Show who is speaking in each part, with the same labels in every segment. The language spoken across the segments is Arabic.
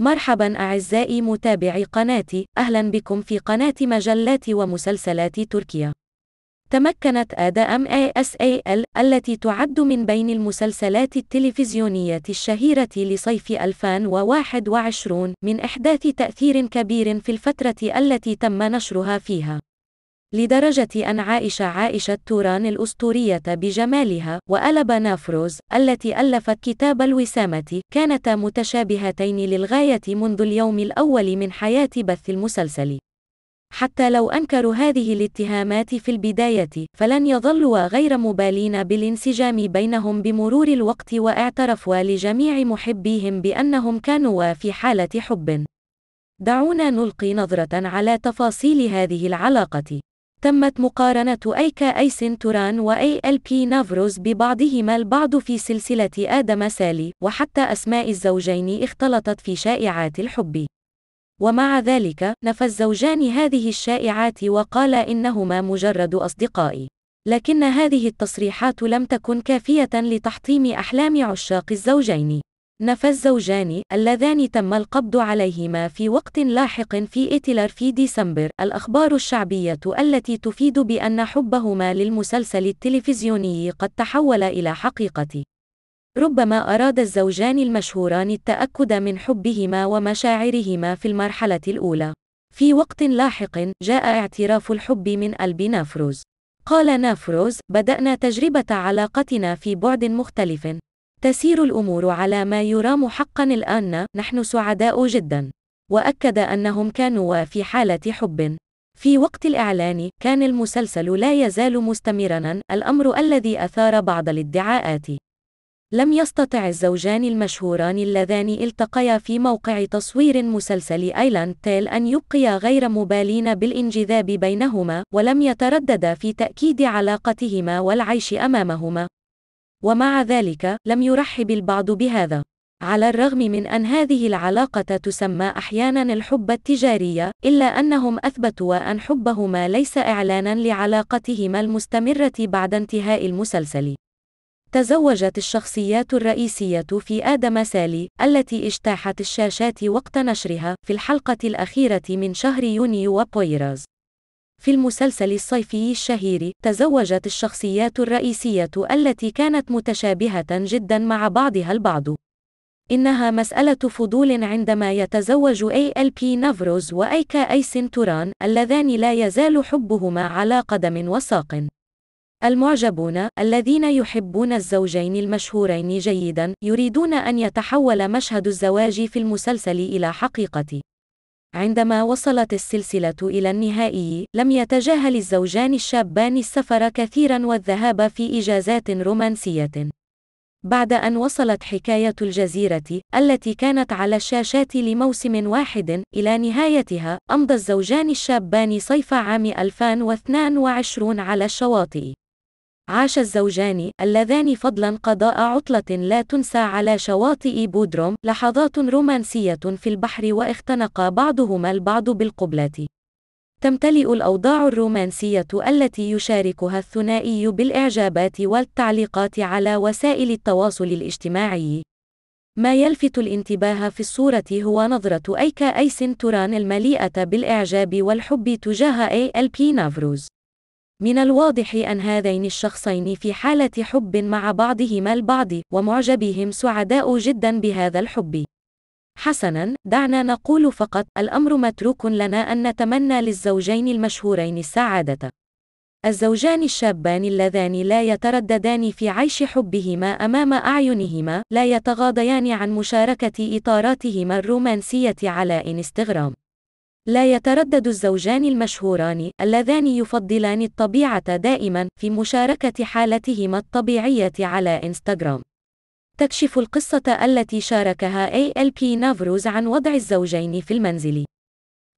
Speaker 1: مرحبا أعزائي متابعي قناتي، أهلا بكم في قناة مجلات ومسلسلات تركيا. تمكنت آدا أم أي أس أي ال التي تعد من بين المسلسلات التلفزيونية الشهيرة لصيف 2021 من إحداث تأثير كبير في الفترة التي تم نشرها فيها. لدرجة أن عائشة عائشة توران الأسطورية بجمالها وألب نافروز التي ألفت كتاب الوسامة كانتا متشابهتين للغاية منذ اليوم الأول من حياة بث المسلسل حتى لو أنكروا هذه الاتهامات في البداية فلن يظلوا غير مبالين بالانسجام بينهم بمرور الوقت واعترفوا لجميع محبيهم بأنهم كانوا في حالة حب دعونا نلقي نظرة على تفاصيل هذه العلاقة تمت مقارنة أيكا أيسن توران وأي أل بي نافروز ببعضهما البعض في سلسلة آدم سالي وحتى أسماء الزوجين اختلطت في شائعات الحب ومع ذلك نفى الزوجان هذه الشائعات وقال إنهما مجرد أصدقاء لكن هذه التصريحات لم تكن كافية لتحطيم أحلام عشاق الزوجين نفى الزوجان اللذان تم القبض عليهما في وقت لاحق في إتلر في ديسمبر الأخبار الشعبية التي تفيد بأن حبهما للمسلسل التلفزيوني قد تحول إلى حقيقة ربما أراد الزوجان المشهوران التأكد من حبهما ومشاعرهما في المرحلة الأولى في وقت لاحق جاء اعتراف الحب من ألب نافروز قال نافروز بدأنا تجربة علاقتنا في بعد مختلف تسير الأمور على ما يرام حقا الآن نحن سعداء جدا وأكد أنهم كانوا في حالة حب في وقت الإعلان كان المسلسل لا يزال مستمرا الأمر الذي أثار بعض الادعاءات لم يستطع الزوجان المشهوران اللذان التقيا في موقع تصوير مسلسل ايلاند تيل أن يبقيا غير مبالين بالانجذاب بينهما ولم يترددا في تأكيد علاقتهما والعيش أمامهما ومع ذلك لم يرحب البعض بهذا على الرغم من أن هذه العلاقة تسمى أحيانا الحب التجاري إلا أنهم أثبتوا أن حبهما ليس إعلانا لعلاقتهما المستمرة بعد انتهاء المسلسل. تزوجت الشخصيات الرئيسية في آدم سالي، التي اجتاحت الشاشات وقت نشرها في الحلقة الأخيرة من شهر يونيو وبويراز. في المسلسل الصيفي الشهير تزوجت الشخصيات الرئيسية التي كانت متشابهة جدا مع بعضها البعض إنها مسألة فضول عندما يتزوج أي أل بي نافروز وأيكا أيسن توران اللذان لا يزال حبهما على قدم وساق المعجبون الذين يحبون الزوجين المشهورين جيدا يريدون أن يتحول مشهد الزواج في المسلسل إلى حقيقة عندما وصلت السلسلة إلى النهائي، لم يتجاهل الزوجان الشابان السفر كثيرا والذهاب في إجازات رومانسية. بعد أن وصلت حكاية الجزيرة، التي كانت على الشاشات لموسم واحد، إلى نهايتها، أمضى الزوجان الشابان صيف عام 2022 على الشواطئ. عاش الزوجان اللذان فضلا قضاء عطلة لا تنسى على شواطئ بودروم لحظات رومانسية في البحر واختنق بعضهما البعض بالقبلة تمتلئ الأوضاع الرومانسية التي يشاركها الثنائي بالإعجابات والتعليقات على وسائل التواصل الاجتماعي. ما يلفت الانتباه في الصورة هو نظرة أيكا أيسن توران المليئة بالإعجاب والحب تجاه أي أل بي نافروز. من الواضح أن هذين الشخصين في حالة حب مع بعضهما البعض ومعجبهم سعداء جدا بهذا الحب حسنا دعنا نقول فقط الأمر متروك لنا أن نتمنى للزوجين المشهورين السعادة الزوجان الشابان اللذان لا يترددان في عيش حبهما أمام أعينهما لا يتغاضيان عن مشاركة إطاراتهما الرومانسية على إنستغرام لا يتردد الزوجان المشهوران اللذان يفضلان الطبيعة دائما في مشاركة حالتهما الطبيعية على إنستغرام. تكشف القصة التي شاركها أي أل بي نافروز عن وضع الزوجين في المنزل.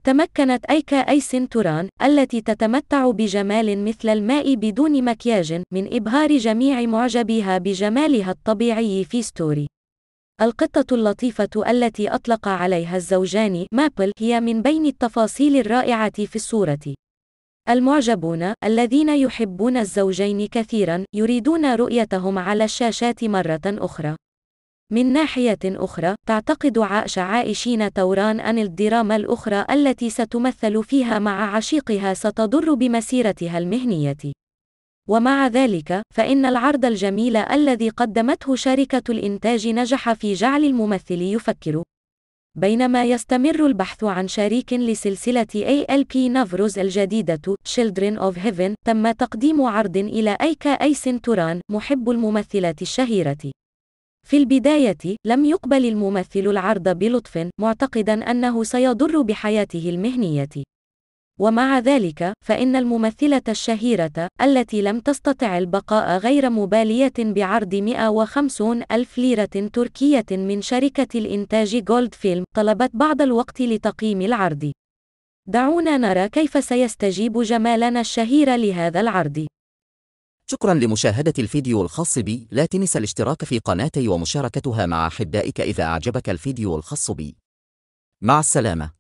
Speaker 1: تمكنت أيكا أيسن توران التي تتمتع بجمال مثل الماء بدون مكياج من إبهار جميع معجبيها بجمالها الطبيعي في ستوري. القطة اللطيفة التي أطلق عليها الزوجان مابل هي من بين التفاصيل الرائعة في الصورة. المعجبون الذين يحبون الزوجين كثيرا يريدون رؤيتهم على الشاشات مرة أخرى. من ناحية أخرى، تعتقد عائشة عائشين توران أن الدراما الأخرى التي ستمثل فيها مع عشيقها ستضر بمسيرتها المهنية. ومع ذلك فإن العرض الجميل الذي قدمته شركة الإنتاج نجح في جعل الممثل يفكر بينما يستمر البحث عن شريك لسلسلة ALP نافروز الجديدة Children of Heaven تم تقديم عرض إلى أيكا أيسن توران محب الممثلات الشهيرة في البداية لم يقبل الممثل العرض بلطف معتقدا أنه سيضر بحياته المهنية ومع ذلك فإن الممثلة الشهيرة التي لم تستطع البقاء غير مبالية بعرض 150 ألف ليرة تركية من شركة الإنتاج جولد فيلم طلبت بعض الوقت لتقييم العرض دعونا نرى كيف سيستجيب جمالنا الشهير لهذا العرض شكرا لمشاهدة الفيديو الخاص بي لا تنس الاشتراك في قناتي ومشاركتها مع أحبائك إذا أعجبك الفيديو الخاص بي مع السلامة